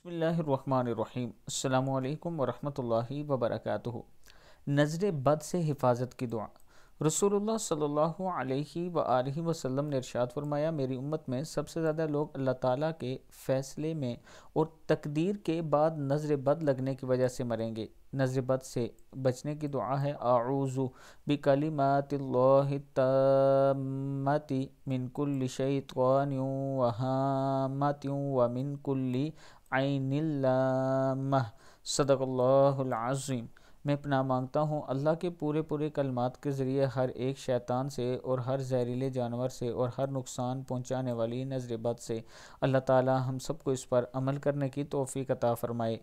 بسم اللہ الرحمن الرحیم السلام علیکم ورحمۃ اللہ وبرکاتہ نظر بد سے حفاظت کی دعا رسول اللہ صلی اللہ علیہ وآلہ وسلم نے ارشاد فرمایا میری امت میں سب سے زیادہ لوگ اللہ تعالیٰ کے فیصلے میں اور تقدیر کے بعد نظر بد لگنے کی وجہ سے مریں گے نظر بد سے بچنے کی دعا ہے اعوذ بکلمات اللہ من کل کل شیطان عین اللہ صدق اللہ العظیم میں پناہ مانگتا ہوں اللہ کے پورے پورے کلمات کے ذریعے ہر ایک شیطان سے اور ہر زہریلے جانور سے اور ہر نقصان پہنچانے والی نظر بد سے اللہ تعالی ہم سب کو اس پر عمل کرنے کی توفیق عطا فرمائے